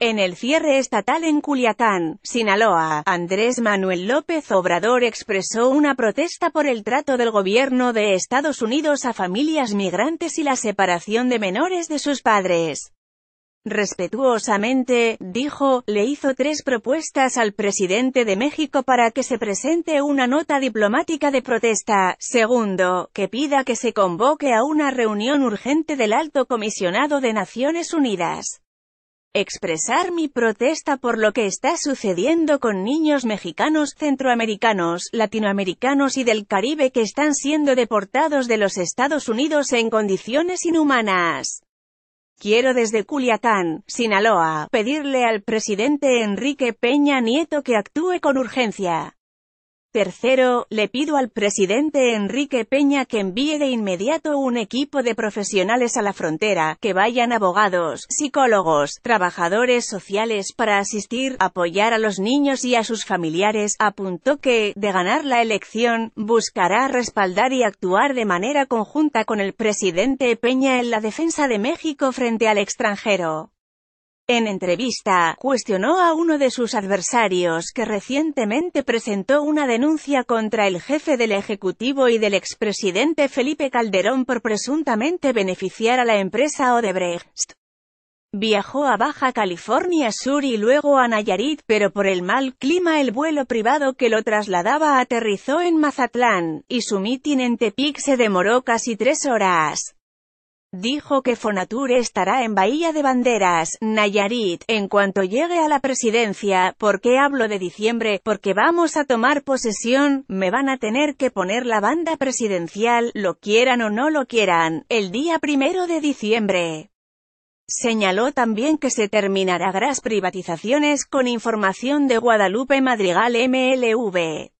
En el cierre estatal en Culiacán, Sinaloa, Andrés Manuel López Obrador expresó una protesta por el trato del gobierno de Estados Unidos a familias migrantes y la separación de menores de sus padres. Respetuosamente, dijo, le hizo tres propuestas al presidente de México para que se presente una nota diplomática de protesta, segundo, que pida que se convoque a una reunión urgente del alto comisionado de Naciones Unidas expresar mi protesta por lo que está sucediendo con niños mexicanos, centroamericanos, latinoamericanos y del Caribe que están siendo deportados de los Estados Unidos en condiciones inhumanas. Quiero desde Culiacán, Sinaloa, pedirle al presidente Enrique Peña Nieto que actúe con urgencia. Tercero, le pido al presidente Enrique Peña que envíe de inmediato un equipo de profesionales a la frontera, que vayan abogados, psicólogos, trabajadores sociales para asistir, apoyar a los niños y a sus familiares, apuntó que, de ganar la elección, buscará respaldar y actuar de manera conjunta con el presidente Peña en la defensa de México frente al extranjero. En entrevista, cuestionó a uno de sus adversarios que recientemente presentó una denuncia contra el jefe del Ejecutivo y del expresidente Felipe Calderón por presuntamente beneficiar a la empresa Odebrecht. Viajó a Baja California Sur y luego a Nayarit, pero por el mal clima el vuelo privado que lo trasladaba aterrizó en Mazatlán, y su mitin en Tepic se demoró casi tres horas. Dijo que Fonatur estará en Bahía de Banderas, Nayarit, en cuanto llegue a la presidencia. ¿Por qué hablo de diciembre? Porque vamos a tomar posesión, me van a tener que poner la banda presidencial, lo quieran o no lo quieran, el día primero de diciembre. Señaló también que se terminará gras privatizaciones con información de Guadalupe Madrigal MLV.